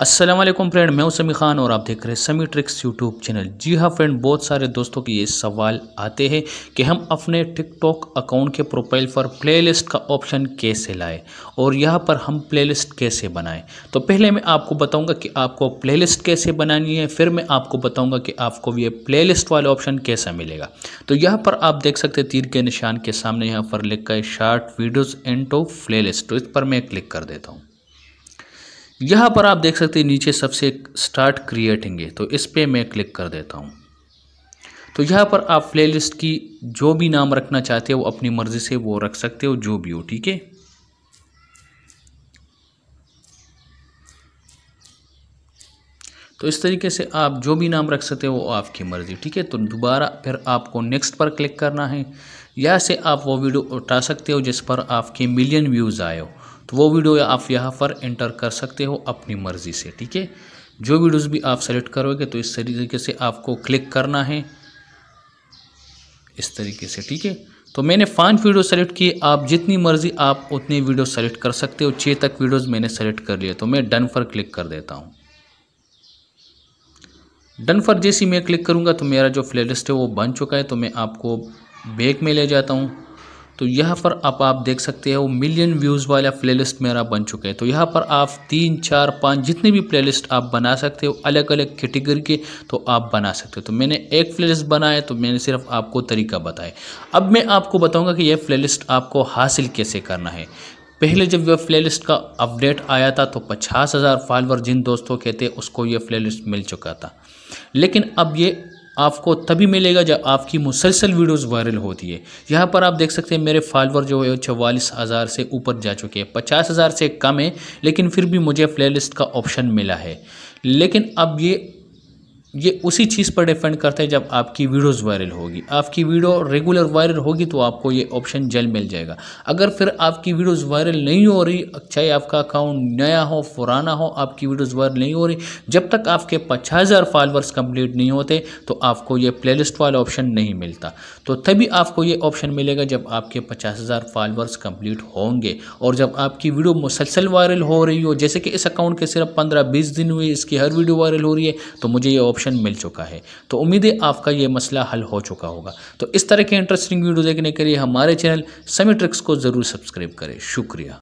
Aslam friend मैं उसमी ख़ान और आप देख रहे हैं समी ट्रिक्स यूट्यूब चैनल जी हाँ फ्रेंड बहुत सारे दोस्तों के ये सवाल आते हैं कि हम अपने टिकटॉक अकाउंट के प्रोफाइल पर प्लेलिस्ट का ऑप्शन कैसे लाएं और यहाँ पर हम प्लेलिस्ट कैसे बनाएं तो पहले मैं आपको बताऊंगा कि आपको प्लेलिस्ट कैसे बनानी है फिर मैं आपको बताऊँगा कि आपको ये लिस्ट वाला ऑप्शन कैसा मिलेगा तो यहाँ पर आप देख सकते तीर के निशान के सामने यहाँ पर लिखा है short videos and to play तो इस पर मैं क्लिक कर देता हूँ यहाँ पर आप देख सकते हैं नीचे सबसे स्टार्ट क्रिएटिंग है तो इस पर मैं क्लिक कर देता हूँ तो यहाँ पर आप प्लेलिस्ट की जो भी नाम रखना चाहते हो अपनी मर्ज़ी से वो रख सकते हो जो भी हो ठीक है तो इस तरीके से आप जो भी नाम रख सकते हो वो आपकी मर्ज़ी ठीक है तो दोबारा फिर आपको नेक्स्ट पर क्लिक करना है या से आप वो वीडियो उठा सकते हो जिस पर आपके मिलियन व्यूज़ आए हो तो वो वीडियो आप यहाँ पर एंटर कर सकते हो अपनी मर्ज़ी से ठीक है जो वीडियोज भी आप सेलेक्ट करोगे तो इस तरीके से आपको क्लिक करना है इस तरीके से ठीक है तो मैंने पाँच वीडियो सेलेक्ट किए आप जितनी मर्ज़ी आप उतनी वीडियो सेलेक्ट कर सकते हो छः तक वीडियोस मैंने सेलेक्ट कर लिए तो मैं डन पर क्लिक कर देता हूँ डन पर जैसी मैं क्लिक करूँगा तो मेरा जो प्लेलिस्ट है वो बन चुका है तो मैं आपको बैक में ले जाता हूँ तो यहाँ पर आप आप देख सकते हैं वो मिलियन व्यूज़ वाला प्लेलिस्ट मेरा बन चुका है तो यहाँ पर आप तीन चार पाँच जितने भी प्लेलिस्ट आप बना सकते हो अलग अलग कैटेगरी के तो आप बना सकते हो तो मैंने एक प्लेलिस्ट बनाया तो मैंने सिर्फ आपको तरीका बताया अब मैं आपको बताऊँगा कि यह प्ले आपको हासिल कैसे करना है पहले जब यह प्ले का अपडेट आया था तो पचास हज़ार फॉलोअर जिन दोस्तों के थे उसको यह प्ले मिल चुका था लेकिन अब ये आपको तभी मिलेगा जब आपकी मुसलसल वीडियोस वायरल होती है यहाँ पर आप देख सकते हैं मेरे फॉलोअर जो है चवालीस हज़ार से ऊपर जा चुके हैं पचास हज़ार से कम है लेकिन फिर भी मुझे प्लेलिस्ट का ऑप्शन मिला है लेकिन अब ये ये उसी चीज़ पर डिपेंड करता है जब आपकी वीडियोस वायरल होगी आपकी वीडियो रेगुलर वायरल होगी तो आपको ये ऑप्शन जल्द मिल जाएगा अगर फिर आपकी वीडियोस वायरल नहीं हो रही चाहे आपका अकाउंट नया हो पुराना हो आपकी वीडियोस वायरल नहीं हो रही जब तक आपके पचास हज़ार फॉलोअर्स कम्प्लीट नहीं होते तो आपको ये प्ले वाला ऑप्शन नहीं मिलता तो तभी आपको ये ऑप्शन मिलेगा जब आपके पचास हज़ार फॉलोअर्स कम्प्लीट होंगे और जब आपकी वीडियो मुसलसल वायरल हो रही हो जैसे कि इस अकाउंट के सिर्फ पंद्रह बीस दिन हुए इसकी हर वीडियो वायरल हो रही है तो मुझे ये ऑप्शन सोल्यूशन मिल चुका है तो उम्मीद है आपका ये मसला हल हो चुका होगा तो इस तरह के इंटरेस्टिंग वीडियो देखने के लिए हमारे चैनल समी ट्रिक्स को ज़रूर सब्सक्राइब करें शुक्रिया